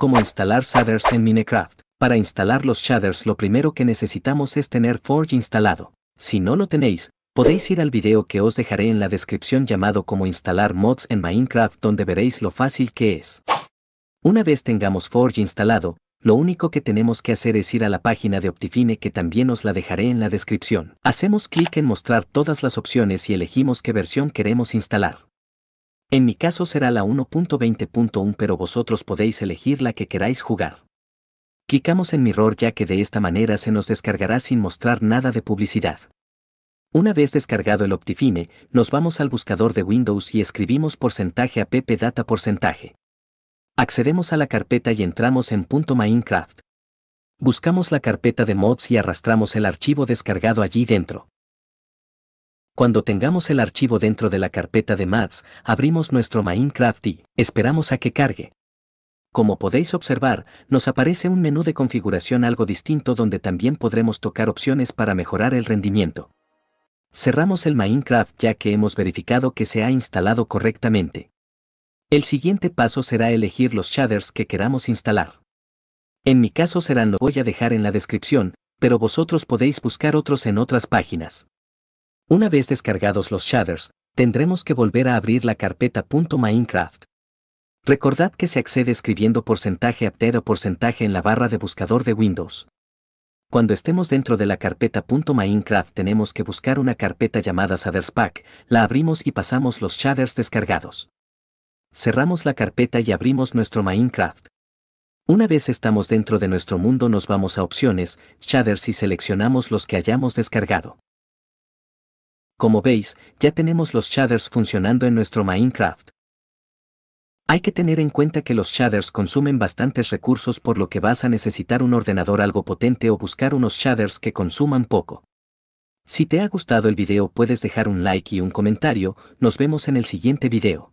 cómo instalar shaders en Minecraft. Para instalar los shaders lo primero que necesitamos es tener Forge instalado. Si no lo tenéis, podéis ir al video que os dejaré en la descripción llamado cómo instalar mods en Minecraft donde veréis lo fácil que es. Una vez tengamos Forge instalado, lo único que tenemos que hacer es ir a la página de Optifine que también os la dejaré en la descripción. Hacemos clic en mostrar todas las opciones y elegimos qué versión queremos instalar. En mi caso será la 1.20.1 pero vosotros podéis elegir la que queráis jugar. Clicamos en Mirror ya que de esta manera se nos descargará sin mostrar nada de publicidad. Una vez descargado el Optifine, nos vamos al buscador de Windows y escribimos porcentaje app data porcentaje. Accedemos a la carpeta y entramos en punto Minecraft. Buscamos la carpeta de mods y arrastramos el archivo descargado allí dentro. Cuando tengamos el archivo dentro de la carpeta de Mats, abrimos nuestro Minecraft y esperamos a que cargue. Como podéis observar, nos aparece un menú de configuración algo distinto donde también podremos tocar opciones para mejorar el rendimiento. Cerramos el Minecraft ya que hemos verificado que se ha instalado correctamente. El siguiente paso será elegir los shaders que queramos instalar. En mi caso serán los voy a dejar en la descripción, pero vosotros podéis buscar otros en otras páginas. Una vez descargados los shaders, tendremos que volver a abrir la carpeta .minecraft. Recordad que se accede escribiendo porcentaje o porcentaje en la barra de buscador de Windows. Cuando estemos dentro de la carpeta .minecraft tenemos que buscar una carpeta llamada shaders pack, la abrimos y pasamos los shaders descargados. Cerramos la carpeta y abrimos nuestro Minecraft. Una vez estamos dentro de nuestro mundo nos vamos a opciones, shaders y seleccionamos los que hayamos descargado. Como veis, ya tenemos los shaders funcionando en nuestro Minecraft. Hay que tener en cuenta que los shaders consumen bastantes recursos por lo que vas a necesitar un ordenador algo potente o buscar unos shaders que consuman poco. Si te ha gustado el video puedes dejar un like y un comentario, nos vemos en el siguiente video.